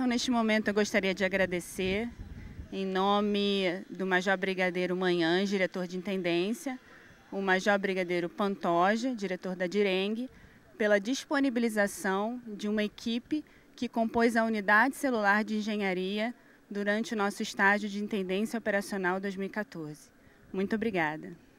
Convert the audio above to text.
Então, neste momento, eu gostaria de agradecer, em nome do Major Brigadeiro Manhã, diretor de intendência, o Major Brigadeiro Pantoja, diretor da Direngue, pela disponibilização de uma equipe que compôs a unidade celular de engenharia durante o nosso estágio de intendência operacional 2014. Muito obrigada.